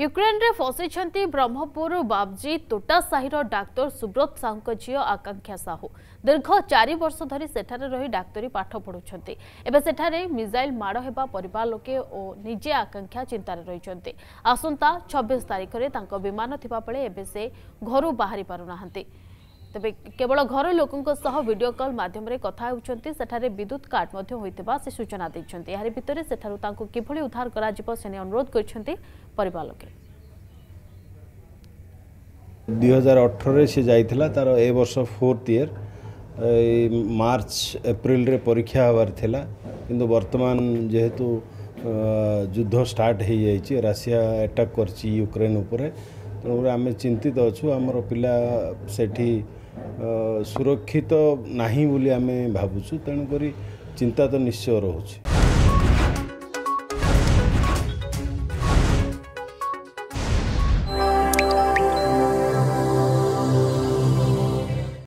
ୟୁକ୍ରେନ୍ରେ ଫସିଛନ୍ତି ବ୍ରହ୍ମପୁର ବାବ୍ଜି ତୋଟା ସାହିର ଡାକ୍ତର ସୁବ୍ରତ ସାହୁଙ୍କ ଝିଅ ଆକାଂକ୍ଷା ସାହୁ ଦୀର୍ଘ ଚାରି ବର୍ଷ ଧରି ସେଠାରେ ରହି ଡାକ୍ତରୀ ପାଠ ପଢ଼ୁଛନ୍ତି ଏବେ ସେଠାରେ ମିଜାଇଲ୍ ମାଡ଼ ହେବା ପରିବାର ଲୋକେ ଓ ନିଜେ ଆକାଂକ୍ଷା ଚିନ୍ତାରେ ରହିଛନ୍ତି ଆସନ୍ତା ଛବିଶ ତାରିଖରେ ତାଙ୍କ ବିମାନ ଥିବାବେଳେ ଏବେ ସେ ଘରୁ ବାହାରି ପାରୁନାହାନ୍ତି तेज केवल घर लोकों भिड कल मध्यम कथा होठार विद्युत काट मध्य से सूचना देखते यार भितर से किभली उधार करें अनुरोध कर परे दुई हजार अठर से ए बर्ष फोर्थ इयर मार्च एप्रिल रे परीक्षा हबार कि बर्तमान जेहेतु युद्ध स्टार्ट हो जाए राशिया अटैक कर यूक्रेन ତେଣୁକରି ଆମେ ଚିନ୍ତିତ ଅଛୁ ଆମର ପିଲା ସେଠି ସୁରକ୍ଷିତ ନାହିଁ ବୋଲି ଆମେ ଭାବୁଛୁ ତେଣୁକରି ଚିନ୍ତା ତ ନିଶ୍ଚୟ ରହୁଛି